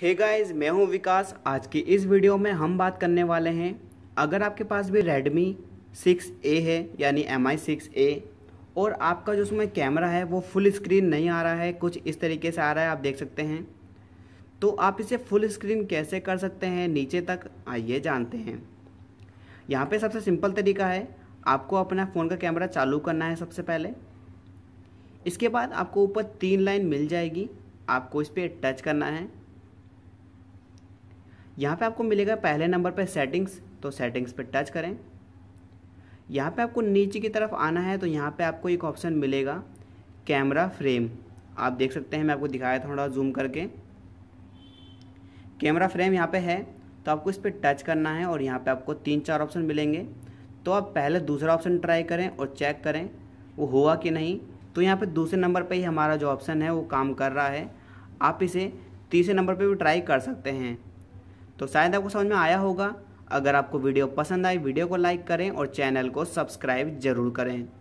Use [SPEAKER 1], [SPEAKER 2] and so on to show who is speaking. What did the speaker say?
[SPEAKER 1] hey guys मैं हूं विकास आज की इस वीडियो में हम बात करने वाले हैं अगर आपके पास भी Redmi 6A है यानी एम आई सिक्स ए और आपका जो उसमें कैमरा है वो फुल स्क्रीन नहीं आ रहा है कुछ इस तरीके से आ रहा है आप देख सकते हैं तो आप इसे फुल स्क्रीन कैसे कर सकते हैं नीचे तक आइए जानते हैं यहाँ पे सबसे सिंपल तरीका है आपको अपना फ़ोन का कैमरा चालू करना है सबसे पहले इसके बाद आपको ऊपर तीन लाइन मिल जाएगी आपको इस पर टच करना है यहाँ पे आपको मिलेगा पहले नंबर पे सेटिंग्स तो सेटिंग्स पे टच करें यहाँ पे आपको नीचे की तरफ आना है तो यहाँ पे आपको एक ऑप्शन मिलेगा कैमरा फ्रेम आप देख सकते हैं मैं आपको दिखाया थोड़ा जूम करके कैमरा फ्रेम यहाँ पे है तो आपको इस पर टच करना है और यहाँ पे आपको तीन चार ऑप्शन मिलेंगे तो आप पहले दूसरा ऑप्शन ट्राई करें और चेक करें वो हुआ कि नहीं तो यहाँ पे दूसरे नंबर पे ही हमारा जो ऑप्शन है वो काम कर रहा है आप इसे तीसरे नंबर पे भी ट्राई कर सकते हैं तो शायद आपको समझ में आया होगा अगर आपको वीडियो पसंद आए वीडियो को लाइक करें और चैनल को सब्सक्राइब जरूर करें